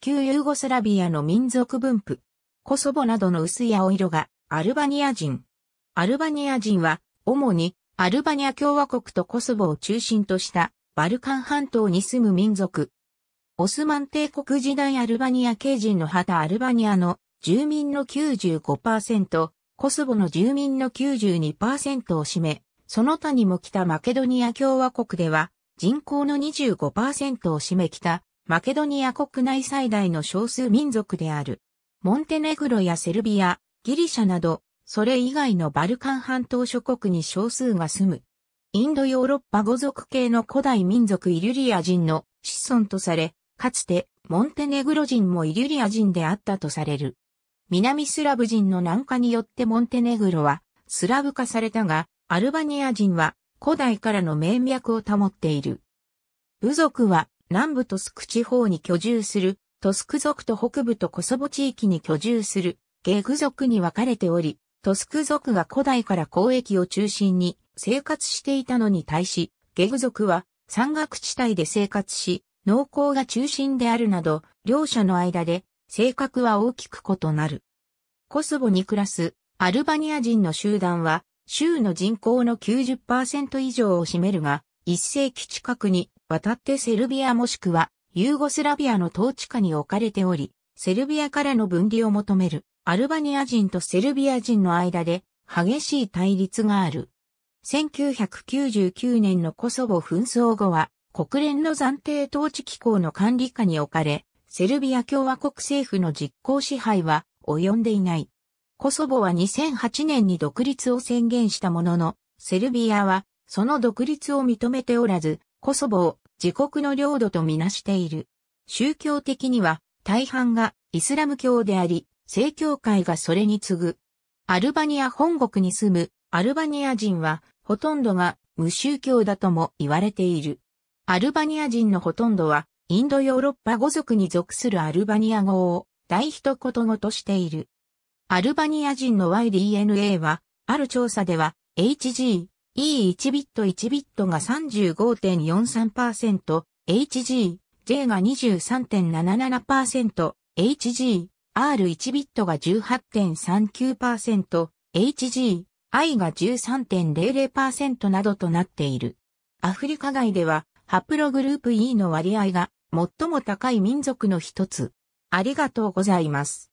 旧ユーゴスラビアの民族分布、コソボなどの薄い青色がアルバニア人。アルバニア人は、主にアルバニア共和国とコソボを中心としたバルカン半島に住む民族。オスマン帝国時代アルバニア系人の旗アルバニアの住民の95%、コソボの住民の92%を占め、その他にも北マケドニア共和国では人口の25%を占め北マケドニア国内最大の少数民族である。モンテネグロやセルビア、ギリシャなど、それ以外のバルカン半島諸国に少数が住む。インドヨーロッパ語族系の古代民族イリュリア人の子孫とされ、かつてモンテネグロ人もイリュリア人であったとされる。南スラブ人の南下によってモンテネグロはスラブ化されたが、アルバニア人は古代からの名脈を保っている。部族は南部トスク地方に居住する、トスク族と北部とコソボ地域に居住する、ゲグ族に分かれており、トスク族が古代から交易を中心に生活していたのに対し、ゲグ族は山岳地帯で生活し、農耕が中心であるなど、両者の間で性格は大きく異なる。コソボに暮らすアルバニア人の集団は、州の人口の90%以上を占めるが、一世紀近くに渡ってセルビアもしくはユーゴスラビアの統治下に置かれており、セルビアからの分離を求めるアルバニア人とセルビア人の間で激しい対立がある。1999年のコソボ紛争後は国連の暫定統治機構の管理下に置かれ、セルビア共和国政府の実効支配は及んでいない。コソボは2008年に独立を宣言したものの、セルビアはその独立を認めておらず、コソボを自国の領土とみなしている。宗教的には大半がイスラム教であり、正教会がそれに次ぐ。アルバニア本国に住むアルバニア人はほとんどが無宗教だとも言われている。アルバニア人のほとんどはインドヨーロッパ語族に属するアルバニア語を大一言語としている。アルバニア人の YDNA は、ある調査では HG、E1 ビット1ビットが35.43%、HG、J が23.77%、HG、R1 ビットが18.39%、HG、I が13.00%などとなっている。アフリカ外では、ハプログループ E の割合が最も高い民族の一つ。ありがとうございます。